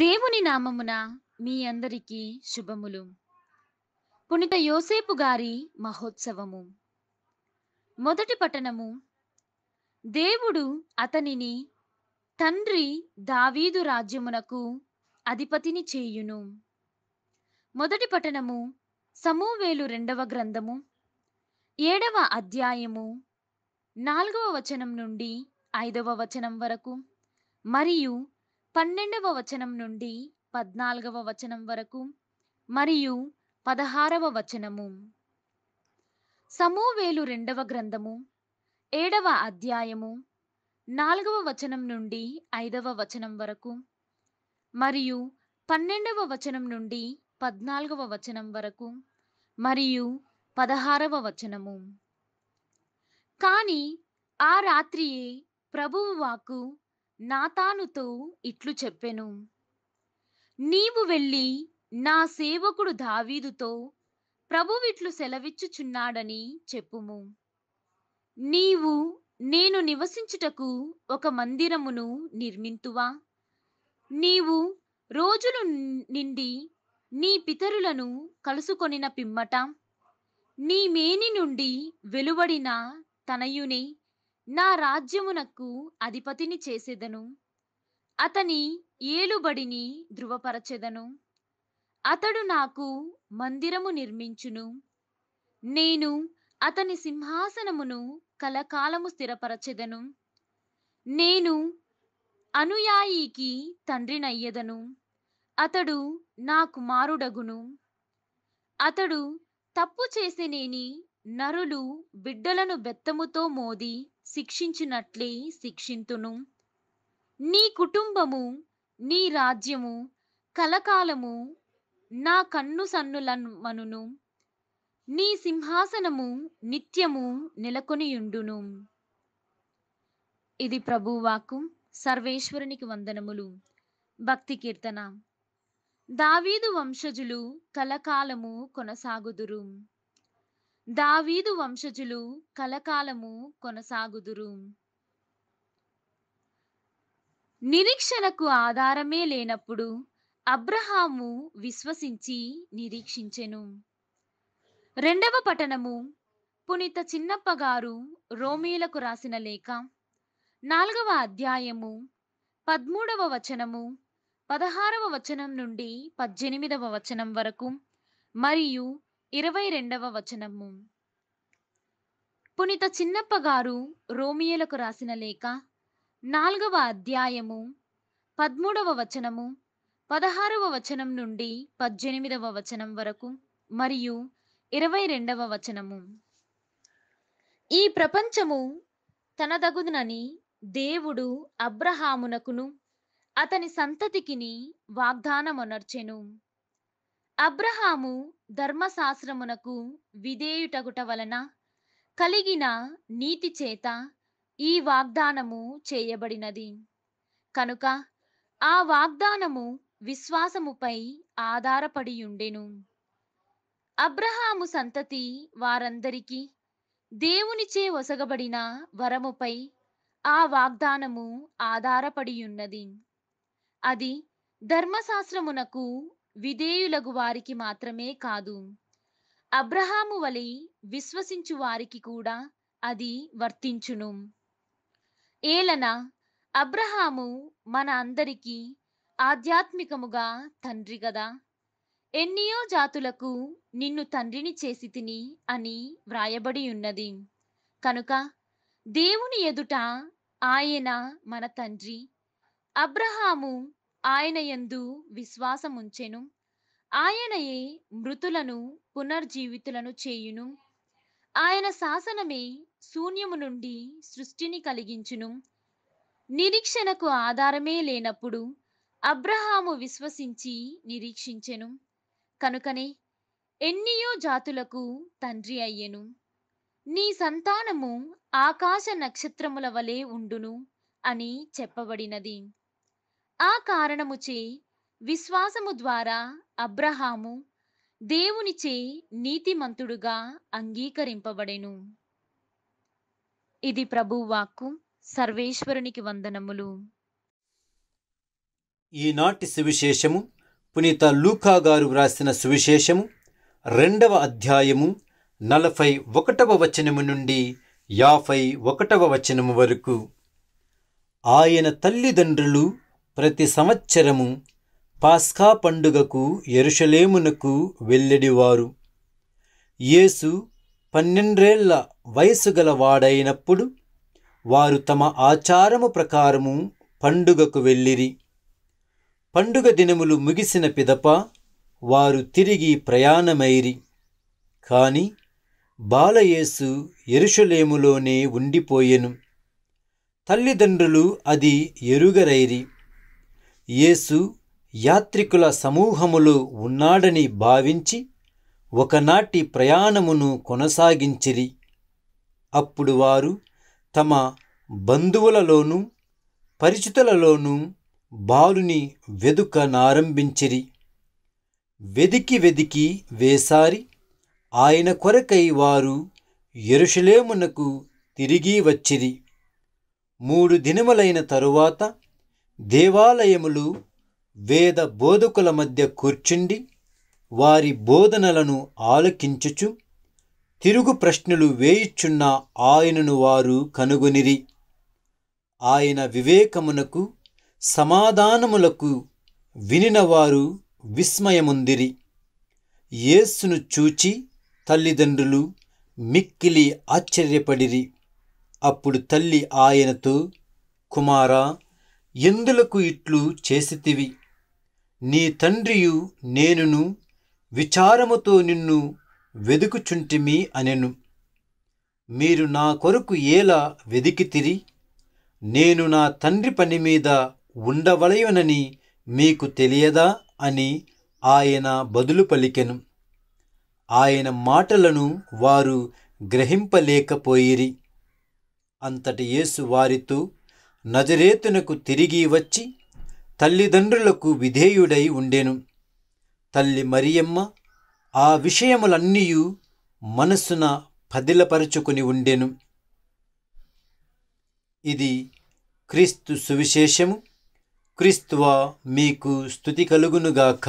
దేవుని నామమున మీ అందరికీ శుభములు పునిత యోసేపు గారి మహోత్సవము మొదటి పట్టణము దేవుడు అతనిని తండ్రి దావీదు రాజ్యమునకు అధిపతిని చేయును మొదటి పట్టణము సమూవేలు రెండవ గ్రంథము ఏడవ అధ్యాయము నాలుగవ వచనం నుండి ఐదవ వచనం వరకు మరియు పన్నెండవ వచనం నుండి పద్నాలుగవ వచనం వరకు మరియు పదహారవ వచనము సమూవేలు రెండవ గ్రంథము ఏడవ అధ్యాయము నాలుగవ వచనం నుండి ఐదవ వచనం వరకు మరియు పన్నెండవ వచనం నుండి పద్నాలుగవ వచనం వరకు మరియు పదహారవ వచనము కానీ ఆ రాత్రియే ప్రభువు వాకు నాతానుతో ఇట్లు చెప్పెను నీవు వెళ్ళి నా సేవకుడు దావీదుతో ప్రభువిట్లు సెలవిచ్చుచున్నాడని చెప్పుము నీవు నేను నివసించుటకు ఒక మందిరమును నిర్మింతువా నీవు రోజులు నిండి నీ పితరులను కలుసుకొనిన పిమ్మట నీ మేని నుండి వెలువడిన తనయుని నా రాజ్యమునకు అధిపతిని చేసేదను అతని ఏలుబడిని ధృవపరచెదను అతడు నాకు మందిరము నిర్మించును నేను అతని సింహాసనమును కలకాలము స్థిరపరచెదను నేను అనుయాయికి తండ్రినయ్యదను అతడు నా కుమారుడగును అతడు తప్పు చేసేనేని నరులు బిడ్డలను బెత్తముతో మోది శిక్షించినట్లే శిక్షింతును నీ కుటుంబము నీ రాజ్యము కలకాలము నా కన్ను సన్నులమనును నీ సింహాసనము నిత్యము నెలకొనియుండును ఇది ప్రభువాకు సర్వేశ్వరునికి వందనములు భక్తి కీర్తన దావీదు వంశజులు కలకాలము కొనసాగుదురు దావీదు వంశజులు కలకాలము కొనసాగుదురు నిరీక్షణకు ఆధారమే లేనప్పుడు అబ్రహాము విశ్వసించి నిరీక్షించెను రెండవ పఠనము పునీత చిన్నప్ప గారు రోమీలకు రాసిన లేఖ నాలుగవ అధ్యాయము పదమూడవ వచనము పదహారవ వచనం నుండి పద్దెనిమిదవ వచనం వరకు మరియు ఇరవై రెండవ వచనము పునిత చిన్నప్ప గారు రాసిన లేక నాలుగవ అధ్యాయము పదమూడవ వచనము పదహారవ వచనం నుండి పద్దెనిమిదవ వచనం వరకు మరియు ఇరవై రెండవ వచనము ఈ ప్రపంచము తనదగునని దేవుడు అబ్రహామునకును అతని సంతతికిని వాగ్దానమొనర్చెను అబ్రహాము ధర్మశాస్త్రమునకు విధేయుటగుట వలన కలిగిన నీతి చేత ఈ వాగ్దానము చేయబడినది కనుక ఆ వాగ్దానము విశ్వాసముపై ఆధారపడియుండెను అబ్రహాము సంతతి వారందరికీ దేవునిచే వసగబడిన వరముపై ఆ వాగ్దానము ఆధారపడియున్నది అది ధర్మశాస్త్రమునకు విధేయులగు వారికి మాత్రమే కాదు అబ్రహాము వలె విశ్వసించు వారికి కూడా అది వర్తించును ఏలన అబ్రహాము మన అందరికీ ఆధ్యాత్మికముగా తండ్రి గదా ఎన్నియో జాతులకు నిన్ను తండ్రిని చేసి తిని అని వ్రాయబడి ఉన్నది కనుక దేవుని ఎదుట ఆయన మన తండ్రి అబ్రహాము ఆయన యందు విశ్వాసముంచెను ఆయనయే మృతులను పునర్జీవితులను చేయును ఆయన శాసనమే శూన్యము నుండి సృష్టిని కలిగించును నిరీక్షణకు ఆధారమే లేనప్పుడు అబ్రహాము విశ్వసించి నిరీక్షించెను కనుకనే ఎన్నియో జాతులకు తండ్రి అయ్యెను నీ సంతానము ఆకాశ నక్షత్రముల వలె ఉండును అని చెప్పబడినది ఆ కారణముచే విశ్వాసము ద్వారా అబ్రహాము దేవునిచే నీతిమంతుడుగా అంగీకరింపబడెను ఇది ప్రభువాక్కు సర్వేశ్వరునికి వందనములు ఈనాటి సువిశేషము పునీత లూకా గారు వ్రాసిన సువిశేషము రెండవ అధ్యాయము నలభై ఒకటవ వచనము నుండి యాభై ఒకటవ వచనము వరకు ఆయన తల్లిదండ్రులు ప్రతి సంవత్సరము పాస్కా పండుగకు ఎరుషలేమునకు వెళ్ళడివారు యేసు పన్నెండ్రేళ్ల వయసు గలవాడైనప్పుడు వారు తమ ఆచారము ప్రకారము పండుగకు వెళ్ళిరి పండుగ దినములు ముగిసిన పిదప వారు తిరిగి ప్రయాణమైరి కాని బాలయేసు ఎరుషులేములోనే ఉండిపోయెను తల్లిదండ్రులు అది ఎరుగరైరి యేసు యాత్రికుల సమూహములో ఉన్నాడని భావించి ఒకనాటి ప్రయాణమును కొనసాగించిరి అప్పుడు వారు తమ బంధువులలోనూ పరిచితులలోనూ బాలుని వెదుక నారంభించిరి వెదికి వెదికి వేసారి ఆయన కొరకై వారు ఎరుషులేమునకు తిరిగి వచ్చిరి మూడు దినములైన తరువాత దేవాలయములు వేద బోధకుల మధ్య కూర్చుండి వారి బోధనలను ఆలకించుచు తిరుగు ప్రశ్నలు వేయుచున్న ఆయనను వారు కనుగొనిరి ఆయన వివేకమునకు సమాధానములకు వినినవారు విస్మయముందిరి యేసును చూచి తల్లిదండ్రులు మిక్కిలి ఆశ్చర్యపడిరి అప్పుడు తల్లి ఆయనతో కుమారా ఎందులకు ఇట్లు చేసితివి నీ తండ్రియు నేనును విచారముతో నిన్ను వెదుకుచుంటిమి అనెను మీరు నా కొరకు ఎలా వెదికితిరి నేను నా తండ్రి పని మీద ఉండవలయునని మీకు తెలియదా అని ఆయన బదులు పలికెను ఆయన మాటలను వారు గ్రహింపలేకపోయిరి అంతటి యేసు వారితో నజరేతునకు తిరిగి వచ్చి తల్లిదండ్రులకు విధేయుడై ఉండెను తల్లి మరియమ్మ ఆ విషయములన్నీ మనస్సున పదిలపరుచుకుని ఉండెను ఇది క్రీస్తు సువిశేషము క్రీస్తువా మీకు స్థుతి కలుగునుగాక